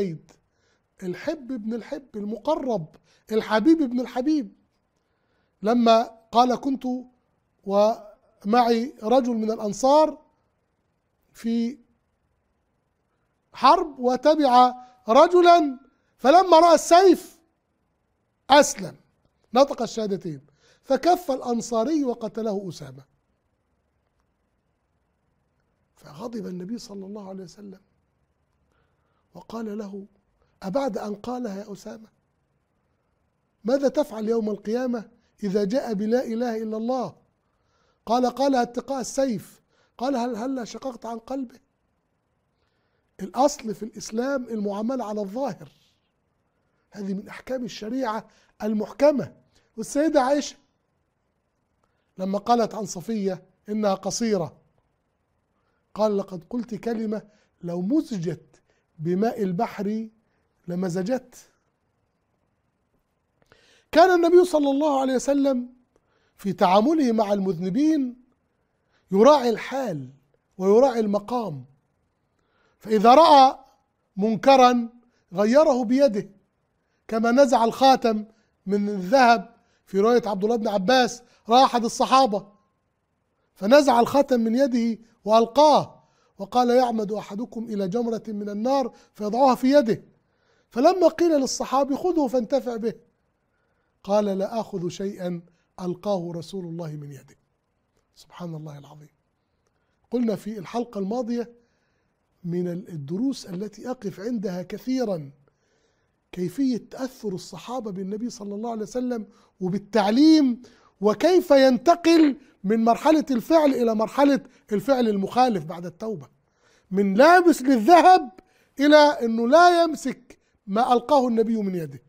الجيد الحب ابن الحب المقرب الحبيب ابن الحبيب لما قال كنت ومعي رجل من الأنصار في حرب وتبع رجلا فلما رأى السيف أسلم نطق الشهادتين فكف الأنصاري وقتله أسامة فغضب النبي صلى الله عليه وسلم وقال له أبعد أن قالها يا أسامة ماذا تفعل يوم القيامة إذا جاء بلا إله إلا الله قال قالها اتقاء السيف قال هل هلا شققت عن قلبه الأصل في الإسلام المعاملة على الظاهر هذه من أحكام الشريعة المحكمة والسيدة عائشة لما قالت عن صفية إنها قصيرة قال لقد قلت كلمة لو مزجت بماء البحر لمزجت كان النبي صلى الله عليه وسلم في تعامله مع المذنبين يراعي الحال ويراعي المقام فإذا رأى منكرا غيره بيده كما نزع الخاتم من الذهب في رواية عبد الله بن عباس رأى أحد الصحابة فنزع الخاتم من يده وألقاه وقال يعمد أحدكم إلى جمرة من النار فيضعها في يده فلما قيل للصحابي خذه فانتفع به قال لا أخذ شيئا ألقاه رسول الله من يده سبحان الله العظيم قلنا في الحلقة الماضية من الدروس التي أقف عندها كثيرا كيفية تأثر الصحابة بالنبي صلى الله عليه وسلم وبالتعليم وكيف ينتقل من مرحلة الفعل إلى مرحلة الفعل المخالف بعد التوبة من لابس للذهب إلى أنه لا يمسك ما ألقاه النبي من يده